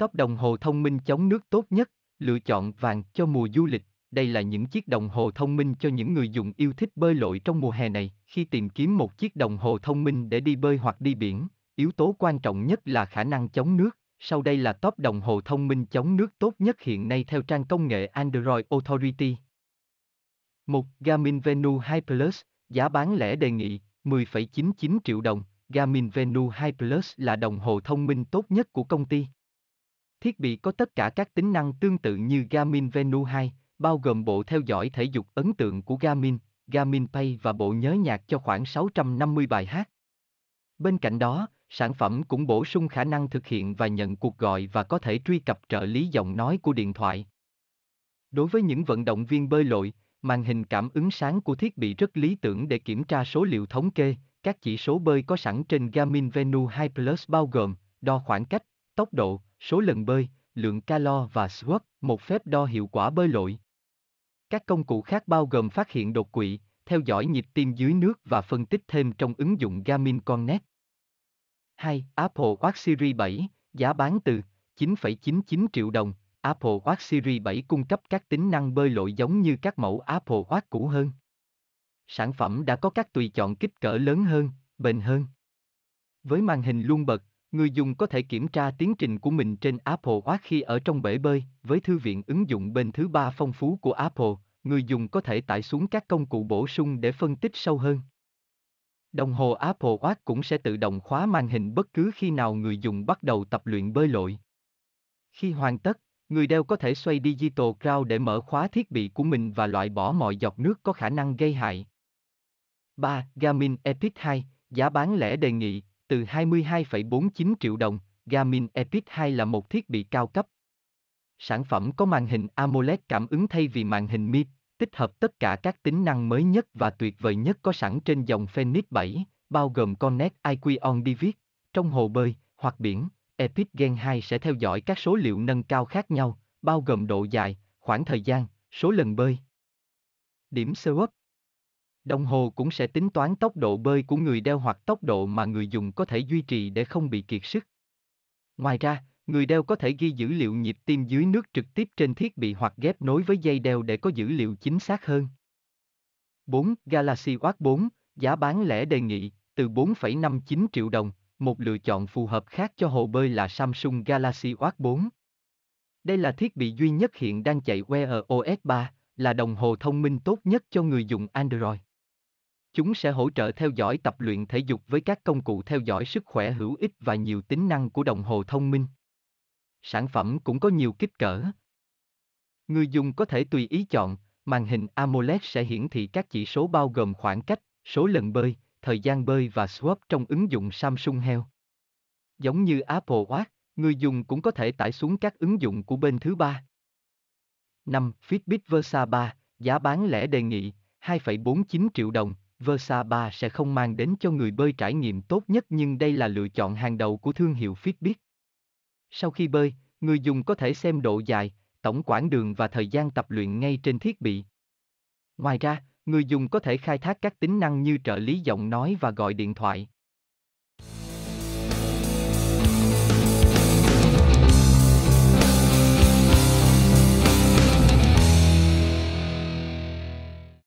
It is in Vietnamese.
Top đồng hồ thông minh chống nước tốt nhất, lựa chọn vàng cho mùa du lịch. Đây là những chiếc đồng hồ thông minh cho những người dùng yêu thích bơi lội trong mùa hè này. Khi tìm kiếm một chiếc đồng hồ thông minh để đi bơi hoặc đi biển, yếu tố quan trọng nhất là khả năng chống nước. Sau đây là top đồng hồ thông minh chống nước tốt nhất hiện nay theo trang công nghệ Android Authority. 1. Garmin Venu 2 Plus, giá bán lẻ đề nghị 10,99 triệu đồng. Garmin Venu 2 Plus là đồng hồ thông minh tốt nhất của công ty. Thiết bị có tất cả các tính năng tương tự như Garmin Venu 2, bao gồm bộ theo dõi thể dục ấn tượng của Garmin, Garmin Pay và bộ nhớ nhạc cho khoảng 650 bài hát. Bên cạnh đó, sản phẩm cũng bổ sung khả năng thực hiện và nhận cuộc gọi và có thể truy cập trợ lý giọng nói của điện thoại. Đối với những vận động viên bơi lội, màn hình cảm ứng sáng của thiết bị rất lý tưởng để kiểm tra số liệu thống kê, các chỉ số bơi có sẵn trên Garmin Venu 2 Plus bao gồm đo khoảng cách, tốc độ, số lần bơi, lượng calo và SWOT, một phép đo hiệu quả bơi lội. Các công cụ khác bao gồm phát hiện đột quỵ, theo dõi nhịp tim dưới nước và phân tích thêm trong ứng dụng Garmin Connect. 2. Apple Watch Series 7, giá bán từ 9,99 triệu đồng. Apple Watch Series 7 cung cấp các tính năng bơi lội giống như các mẫu Apple Watch cũ hơn. Sản phẩm đã có các tùy chọn kích cỡ lớn hơn, bền hơn. Với màn hình luôn bật, người dùng có thể kiểm tra tiến trình của mình trên Apple Watch khi ở trong bể bơi. Với thư viện ứng dụng bên thứ ba phong phú của Apple, người dùng có thể tải xuống các công cụ bổ sung để phân tích sâu hơn. Đồng hồ Apple Watch cũng sẽ tự động khóa màn hình bất cứ khi nào người dùng bắt đầu tập luyện bơi lội. Khi hoàn tất, người đeo có thể xoay Digital Crown để mở khóa thiết bị của mình và loại bỏ mọi giọt nước có khả năng gây hại. 3. Garmin Epic 2, giá bán lẻ đề nghị từ 22,49 triệu đồng, Garmin Epic 2 là một thiết bị cao cấp. Sản phẩm có màn hình AMOLED cảm ứng thay vì màn hình MID, tích hợp tất cả các tính năng mới nhất và tuyệt vời nhất có sẵn trên dòng Fenix 7, bao gồm Connect IQ On Device, trong hồ bơi hoặc biển, Epic Gen 2 sẽ theo dõi các số liệu nâng cao khác nhau, bao gồm độ dài, khoảng thời gian, số lần bơi. Điểm sơ up Đồng hồ cũng sẽ tính toán tốc độ bơi của người đeo hoặc tốc độ mà người dùng có thể duy trì để không bị kiệt sức. Ngoài ra, người đeo có thể ghi dữ liệu nhịp tim dưới nước trực tiếp trên thiết bị hoặc ghép nối với dây đeo để có dữ liệu chính xác hơn. 4. Galaxy Watch 4, giá bán lẻ đề nghị từ 4,59 triệu đồng, một lựa chọn phù hợp khác cho hồ bơi là Samsung Galaxy Watch 4. Đây là thiết bị duy nhất hiện đang chạy Wear OS 3, là đồng hồ thông minh tốt nhất cho người dùng Android. Chúng sẽ hỗ trợ theo dõi tập luyện thể dục với các công cụ theo dõi sức khỏe hữu ích và nhiều tính năng của đồng hồ thông minh. Sản phẩm cũng có nhiều kích cỡ. Người dùng có thể tùy ý chọn, màn hình AMOLED sẽ hiển thị các chỉ số bao gồm khoảng cách, số lần bơi, thời gian bơi và swap trong ứng dụng Samsung Health. Giống như Apple Watch, người dùng cũng có thể tải xuống các ứng dụng của bên thứ ba. 5. Fitbit Versa 3, giá bán lẻ đề nghị 2,49 triệu đồng, Versa 3 sẽ không mang đến cho người bơi trải nghiệm tốt nhất nhưng đây là lựa chọn hàng đầu của thương hiệu Fitbit. Sau khi bơi, người dùng có thể xem độ dài, tổng quãng đường và thời gian tập luyện ngay trên thiết bị. Ngoài ra, người dùng có thể khai thác các tính năng như trợ lý giọng nói và gọi điện thoại.